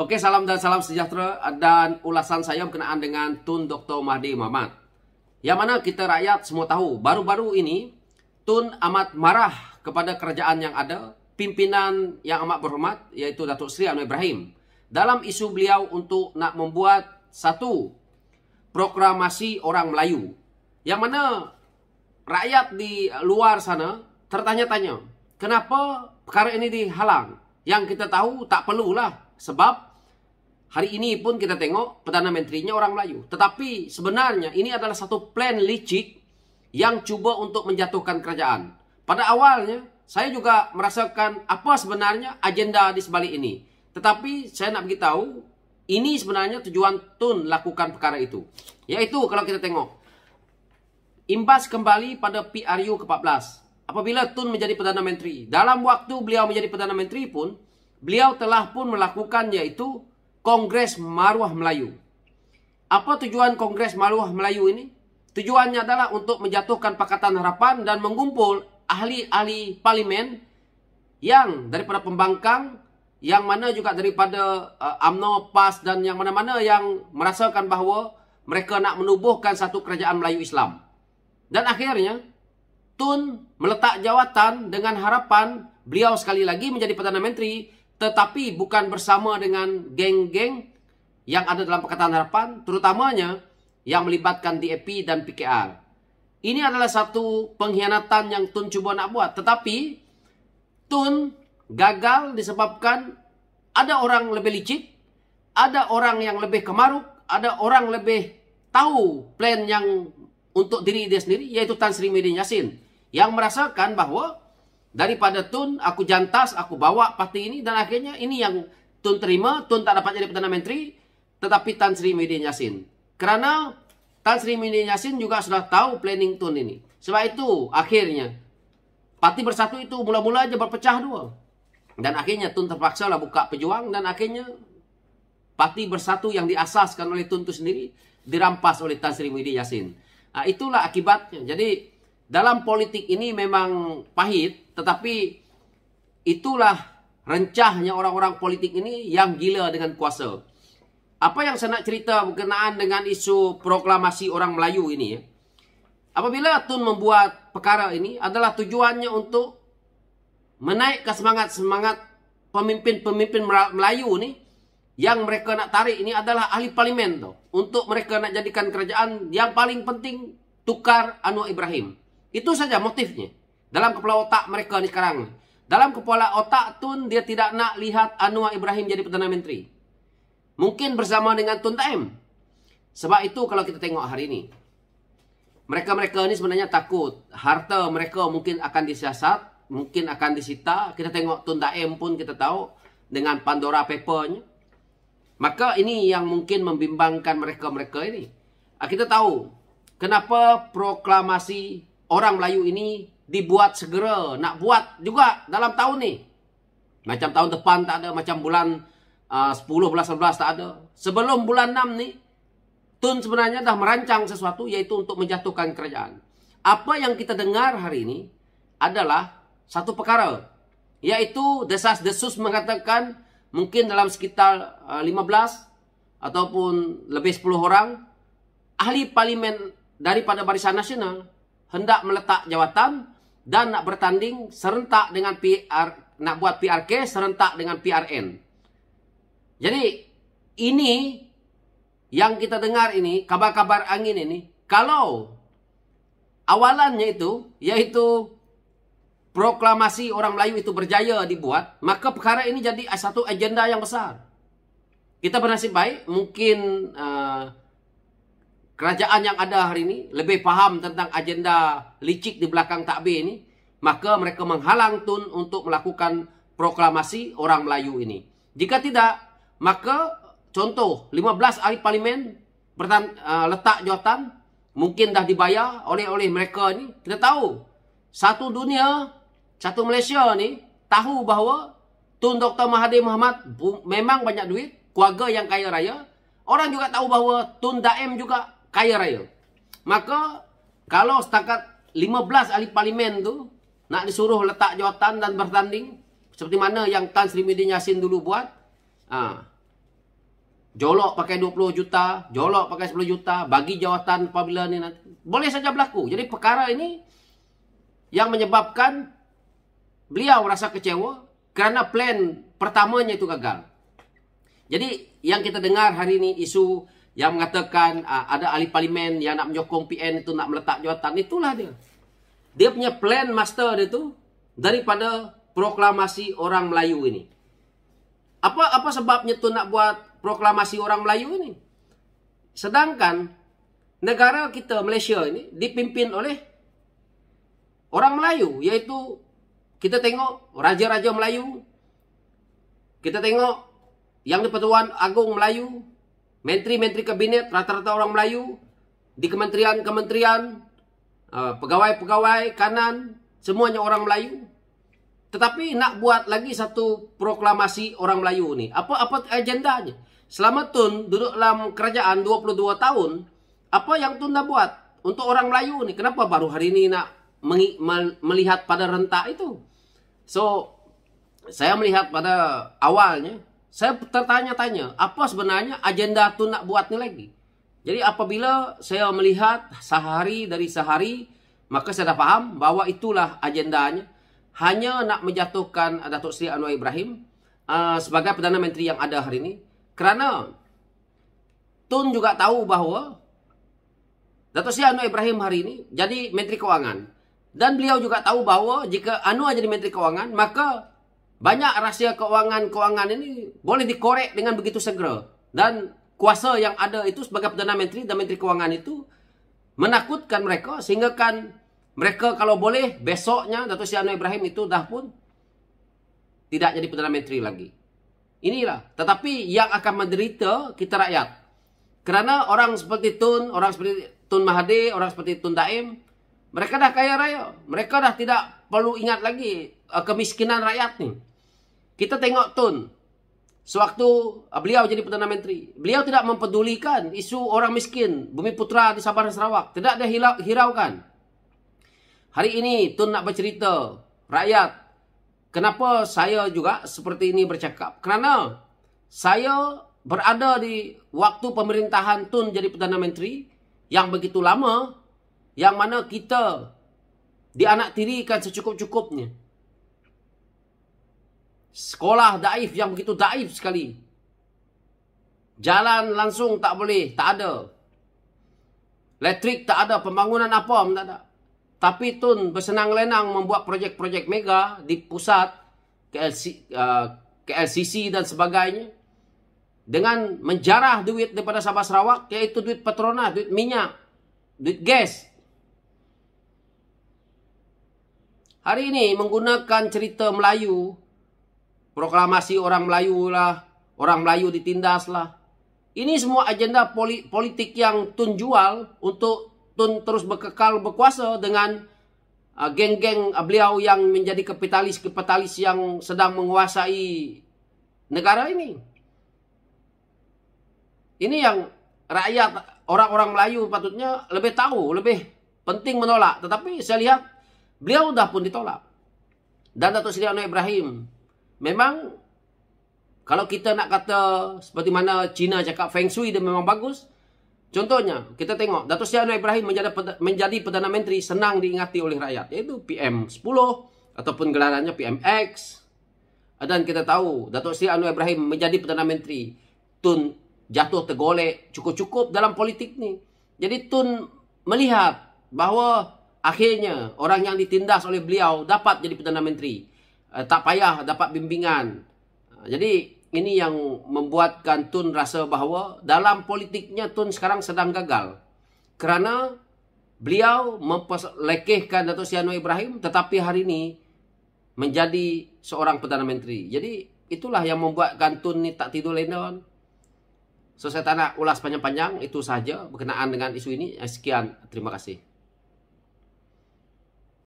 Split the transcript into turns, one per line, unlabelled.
Oke, salam dan salam sejahtera dan ulasan saya berkenaan dengan Tun Dr. Mahdi Muhammad. Yang mana kita rakyat semua tahu, baru-baru ini Tun amat marah kepada kerajaan yang ada, pimpinan yang amat berhormat iaitu Datuk Seri Anwar Ibrahim. Dalam isu beliau untuk nak membuat satu proklamasi orang Melayu. Yang mana rakyat di luar sana tertanya-tanya, kenapa perkara ini dihalang? Yang kita tahu tak perlulah sebab Hari ini pun kita tengok Perdana Menterinya orang Melayu. Tetapi sebenarnya ini adalah satu plan licik yang cuba untuk menjatuhkan kerajaan. Pada awalnya, saya juga merasakan apa sebenarnya agenda di sebalik ini. Tetapi saya nak beritahu, ini sebenarnya tujuan Tun lakukan perkara itu. Yaitu kalau kita tengok, imbas kembali pada PRU ke-14. Apabila Tun menjadi Perdana Menteri, dalam waktu beliau menjadi Perdana Menteri pun, beliau telah pun melakukan yaitu Kongres Maruah Melayu. Apa tujuan Kongres Maruah Melayu ini? Tujuannya adalah untuk menjatuhkan Pakatan Harapan dan mengumpul ahli-ahli parlimen yang daripada pembangkang, yang mana juga daripada uh, PAS dan yang mana-mana yang merasakan bahawa mereka nak menubuhkan satu kerajaan Melayu Islam. Dan akhirnya, Tun meletak jawatan dengan harapan beliau sekali lagi menjadi Perdana Menteri tetapi bukan bersama dengan geng-geng yang ada dalam Pakatan Harapan, terutamanya yang melibatkan DAP dan PKR. Ini adalah satu pengkhianatan yang Tun cuba nak buat. Tetapi Tun gagal disebabkan ada orang lebih licik, ada orang yang lebih kemaruk, ada orang lebih tahu plan yang untuk diri dia sendiri, yaitu Tan Sri Medin Yassin. Yang merasakan bahawa Daripada Tun, aku jantas, aku bawa parti ini dan akhirnya ini yang Tun terima, Tun tak dapat jadi Perdana Menteri. Tetapi Tan Sri Muhyiddin Yassin. Kerana Tan Sri Muhyiddin Yassin juga sudah tahu planning Tun ini. Sebab itu, akhirnya, parti bersatu itu mula-mula saja berpecah dua. Dan akhirnya Tun terpaksa lah buka pejuang dan akhirnya parti bersatu yang diasaskan oleh Tun itu sendiri dirampas oleh Tan Sri Muhyiddin Yassin. Ah, itulah akibatnya. Jadi, dalam politik ini memang pahit, tetapi itulah rencahnya orang-orang politik ini yang gila dengan kuasa. Apa yang saya nak cerita berkenaan dengan isu proklamasi orang Melayu ini, apabila Tun membuat perkara ini adalah tujuannya untuk menaikkan semangat-semangat pemimpin-pemimpin Melayu ini yang mereka nak tarik ini adalah ahli parlimen tu. Untuk mereka nak jadikan kerajaan yang paling penting tukar Anwar Ibrahim. Itu saja motifnya. Dalam kepala otak mereka ni sekarang. Dalam kepala otak Tun, dia tidak nak lihat Anwar Ibrahim jadi Perdana Menteri. Mungkin bersama dengan Tun Taim. Sebab itu kalau kita tengok hari ini. Mereka-mereka ini sebenarnya takut. Harta mereka mungkin akan disiasat. Mungkin akan disita. Kita tengok Tun Taim pun kita tahu. Dengan Pandora Papernya. Maka ini yang mungkin membimbangkan mereka-mereka ini. Ah, kita tahu kenapa proklamasi orang Melayu ini dibuat segera. Nak buat juga dalam tahun ni. Macam tahun depan tak ada. Macam bulan uh, 10, 11, 11 tak ada. Sebelum bulan 6 ni, Tun sebenarnya dah merancang sesuatu yaitu untuk menjatuhkan kerajaan. Apa yang kita dengar hari ini adalah satu perkara. Yaitu Desas Desus mengatakan mungkin dalam sekitar uh, ah, 15 ataupun lebih 10 orang ahli parlimen daripada barisan nasional hendak meletak jawatan dan nak bertanding serentak dengan PR, nak buat PRK serentak dengan PRN. Jadi ini yang kita dengar ini kabar-kabar angin ini kalau awalannya itu yaitu proklamasi orang Melayu itu berjaya dibuat maka perkara ini jadi satu agenda yang besar. Kita bernasib baik mungkin uh, kerajaan yang ada hari ini lebih faham tentang agenda licik di belakang takbir ini, maka mereka menghalang Tun untuk melakukan proklamasi orang Melayu ini. Jika tidak, maka contoh 15 ahli parlimen bertan, uh, letak jawatan mungkin dah dibayar oleh oleh mereka ni. Kita tahu satu dunia, satu Malaysia ni tahu bahawa Tun Dr. Mahathir Mohamad memang banyak duit, keluarga yang kaya raya. Orang juga tahu bahawa Tun Daem juga kaya raya. Maka kalau setakat 15 ahli parlimen tu nak disuruh letak jawatan dan bertanding seperti mana yang Tan Sri Muhyiddin Yassin dulu buat. Ha, jolok pakai 20 juta, jolok pakai 10 juta, bagi jawatan apabila ni nanti. Boleh saja berlaku. Jadi perkara ini yang menyebabkan beliau rasa kecewa kerana plan pertamanya itu gagal. Jadi yang kita dengar hari ini isu yang mengatakan uh, ada ahli parlimen yang nak menyokong PN itu nak meletak jawatan itulah dia. Dia punya plan master dia tu daripada proklamasi orang Melayu ini. Apa apa sebabnya tu nak buat proklamasi orang Melayu ini? Sedangkan negara kita Malaysia ini dipimpin oleh orang Melayu iaitu kita tengok raja-raja Melayu kita tengok yang di Pertuan Agong Melayu menteri-menteri kabinet, rata-rata orang Melayu, di kementerian-kementerian, eh, pegawai-pegawai kanan, semuanya orang Melayu. Tetapi nak buat lagi satu proklamasi orang Melayu ni. Apa apa agendanya? Selama Tun duduk dalam kerajaan 22 tahun, apa yang Tun dah buat untuk orang Melayu ni? Kenapa baru hari ini nak melihat pada rentak itu? So, saya melihat pada awalnya, saya tertanya-tanya, apa sebenarnya agenda tuh nak buat ni lagi? Jadi apabila saya melihat sehari dari sehari, maka saya dah faham bahawa itulah agendanya. Hanya nak menjatuhkan Datuk Seri Anwar Ibrahim uh, sebagai Perdana Menteri yang ada hari ini. Kerana Tun juga tahu bahawa Datuk Seri Anwar Ibrahim hari ini jadi Menteri Keuangan. Dan beliau juga tahu bahawa jika Anwar jadi Menteri Keuangan, maka banyak rahsia keuangan-keuangan ini boleh dikorek dengan begitu segera. Dan kuasa yang ada itu sebagai Perdana Menteri dan Menteri Keuangan itu menakutkan mereka sehingga kan mereka kalau boleh besoknya datuk Sri Anwar Ibrahim itu dah pun tidak jadi Perdana Menteri lagi. Inilah. Tetapi yang akan menderita kita rakyat. Kerana orang seperti Tun, orang seperti Tun Mahathir, orang seperti Tun Daim, mereka dah kaya raya. Mereka dah tidak perlu ingat lagi eh, kemiskinan rakyat ni. Kita tengok Tun. Sewaktu ah, beliau jadi Perdana Menteri. Beliau tidak mempedulikan isu orang miskin. Bumi Putra di Sabah dan Sarawak. Tidak dia hilau, hiraukan. Hari ini Tun nak bercerita. Rakyat. Kenapa saya juga seperti ini bercakap. Kerana saya berada di waktu pemerintahan Tun jadi Perdana Menteri. Yang begitu lama. Yang mana kita dianaktirikan secukup-cukupnya sekolah daif yang begitu daif sekali. Jalan langsung tak boleh, tak ada. Elektrik tak ada, pembangunan apa pun tak ada. Tapi Tun bersenang-lenang membuat projek-projek mega di pusat, KLC, uh, KLCC dan sebagainya. Dengan menjarah duit daripada Sabah Sarawak, iaitu duit Petronas, duit minyak, duit gas. Hari ini menggunakan cerita Melayu proklamasi orang Melayu lah, orang Melayu ditindas lah. Ini semua agenda poli politik yang Tun jual untuk Tun terus berkekal berkuasa dengan uh, geng-geng uh, geng -geng beliau yang menjadi kapitalis-kapitalis yang sedang menguasai negara ini. Ini yang rakyat orang-orang Melayu patutnya lebih tahu, lebih penting menolak. Tetapi saya lihat beliau dah pun ditolak. Dan Datuk Seri Anwar Ibrahim memang kalau kita nak kata seperti mana Cina cakap Feng Shui dia memang bagus. Contohnya, kita tengok Datuk Sri Anwar Ibrahim menjadi, menjadi Perdana Menteri senang diingati oleh rakyat. Iaitu PM10 ataupun gelarannya PMX. Dan kita tahu Datuk Sri Anwar Ibrahim menjadi Perdana Menteri. Tun jatuh tergolek cukup-cukup dalam politik ni. Jadi Tun melihat bahawa akhirnya orang yang ditindas oleh beliau dapat jadi Perdana Menteri uh, tak payah dapat bimbingan. Uh, jadi ini yang membuatkan Tun rasa bahawa dalam politiknya Tun sekarang sedang gagal. Kerana beliau memperlekehkan Dato' Sianu Ibrahim tetapi hari ini menjadi seorang Perdana Menteri. Jadi itulah yang membuatkan Tun ni tak tidur lain kan? So saya tak nak ulas panjang-panjang itu sahaja berkenaan dengan isu ini. Eh, sekian, terima kasih.